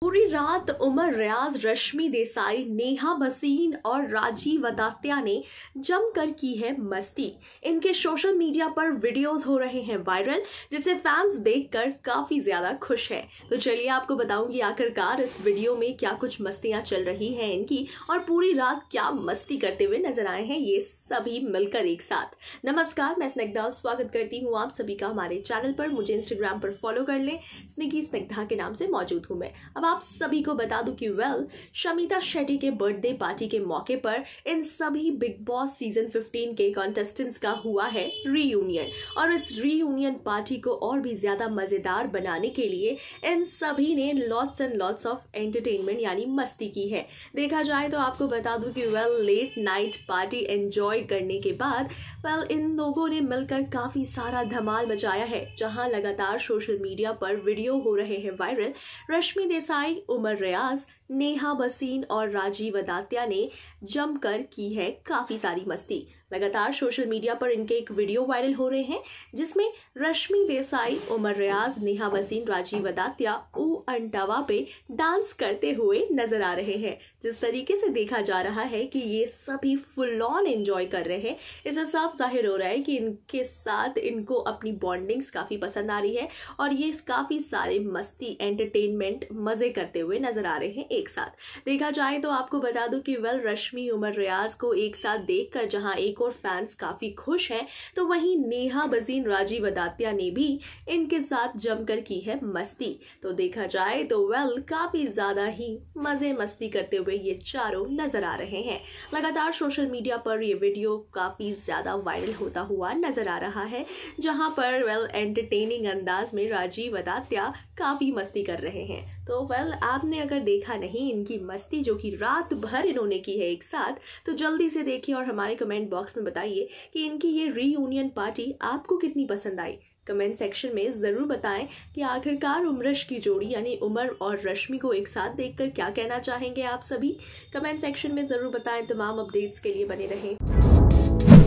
पूरी रात उमर रियाज रश्मि देसाई नेहा बसीन और राजीव अदात्या ने जमकर की है मस्ती इनके सोशल मीडिया पर वीडियोस हो रहे हैं वायरल जिसे फैंस देखकर काफी ज्यादा खुश है तो चलिए आपको बताऊंगी आखिरकार इस वीडियो में क्या कुछ मस्तियां चल रही हैं इनकी और पूरी रात क्या मस्ती करते हुए नजर आए हैं ये सभी मिलकर एक साथ नमस्कार मैं स्निग्धा स्वागत करती हूँ आप सभी का हमारे चैनल पर मुझे इंस्टाग्राम पर फॉलो कर ले स्निगी स्निग्धा के नाम से मौजूद हूँ मैं अब आप सभी को बता दूं कि वेल शमिता शेट्टी के बर्थडे पार्टी के मौके पर इन सभी बिग बॉस सीजन 15 के कंटेस्टेंट्स का हुआ है रीयूनियन और इस रीयूनियन पार्टी को और भी ज़्यादा मज़ेदार बनाने के लिए इन सभी ने lots and lots of entertainment यानी मस्ती की है देखा जाए तो आपको बता दूं कि well late night party enjoy करने के बाद वेल इन लोगों ने मिलकर काफ़ी सारा धमाल मचाया है जहां लगातार सोशल मीडिया पर वीडियो हो रहे हैं वायरल रश्मि देसाई साई उमर रियाज नेहा बसीन और राजीव अदात्या ने जमकर की है काफ़ी सारी मस्ती लगातार सोशल मीडिया पर इनके एक वीडियो वायरल हो रहे हैं जिसमें रश्मि देसाई उमर रियाज नेहा बसीन राजीव अदात्या ओ अंटावा पे डांस करते हुए नजर आ रहे हैं जिस तरीके से देखा जा रहा है कि ये सभी फुल ऑन एंजॉय कर रहे हैं इससे साफ जाहिर हो रहा है कि इनके साथ इनको अपनी बॉन्डिंग्स काफ़ी पसंद आ रही है और ये काफ़ी सारे मस्ती एंटरटेनमेंट मज़े करते हुए नजर आ रहे हैं एक साथ देखा जाए तो आपको बता दूं कि वेल रश्मि उमर रियाज को एक साथ देख कर जहां एक और फैंस काफ़ी खुश हैं तो वहीं नेहा बजीन राजीव अदात्या ने भी इनके साथ जमकर की है मस्ती तो देखा जाए तो वेल काफी ज्यादा ही मजे मस्ती करते हुए ये चारों नजर आ रहे हैं लगातार सोशल मीडिया पर ये वीडियो काफी ज्यादा वायरल होता हुआ नजर आ रहा है जहां पर वेल एंटरटेनिंग अंदाज में राजीव अदात्या काफी मस्ती कर रहे हैं तो वेल आपने अगर देखा नहीं इनकी मस्ती जो कि रात भर इन्होंने की है एक साथ तो जल्दी से देखिए और हमारे कमेंट बॉक्स में बताइए कि इनकी ये रीयूनियन पार्टी आपको कितनी पसंद आई कमेंट सेक्शन में ज़रूर बताएं कि आखिरकार उम्रश की जोड़ी यानी उमर और रश्मि को एक साथ देखकर क्या कहना चाहेंगे आप सभी कमेंट सेक्शन में ज़रूर बताएं तमाम अपडेट्स के लिए बने रहें